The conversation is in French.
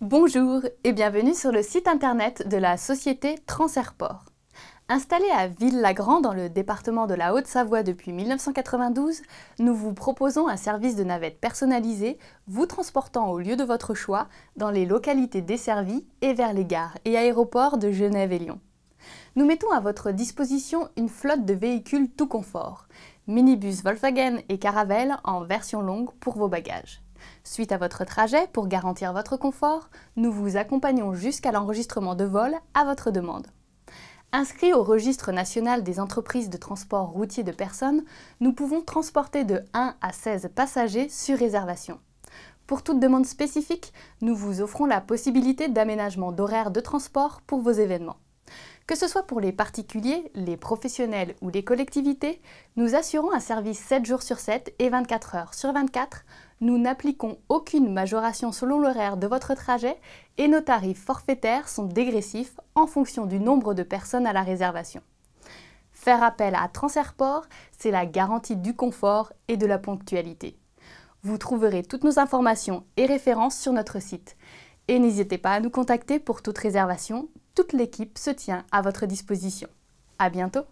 Bonjour et bienvenue sur le site internet de la société Transairport. Installée à Ville-la-Grand dans le département de la Haute-Savoie depuis 1992, nous vous proposons un service de navette personnalisé vous transportant au lieu de votre choix dans les localités desservies et vers les gares et aéroports de Genève et Lyon. Nous mettons à votre disposition une flotte de véhicules tout confort, minibus Volkswagen et Caravelle en version longue pour vos bagages. Suite à votre trajet, pour garantir votre confort, nous vous accompagnons jusqu'à l'enregistrement de vol à votre demande. Inscrit au registre national des entreprises de transport routier de personnes, nous pouvons transporter de 1 à 16 passagers sur réservation. Pour toute demande spécifique, nous vous offrons la possibilité d'aménagement d'horaires de transport pour vos événements. Que ce soit pour les particuliers, les professionnels ou les collectivités, nous assurons un service 7 jours sur 7 et 24 heures sur 24. Nous n'appliquons aucune majoration selon l'horaire de votre trajet et nos tarifs forfaitaires sont dégressifs en fonction du nombre de personnes à la réservation. Faire appel à Transairport, c'est la garantie du confort et de la ponctualité. Vous trouverez toutes nos informations et références sur notre site. Et n'hésitez pas à nous contacter pour toute réservation, toute l'équipe se tient à votre disposition. À bientôt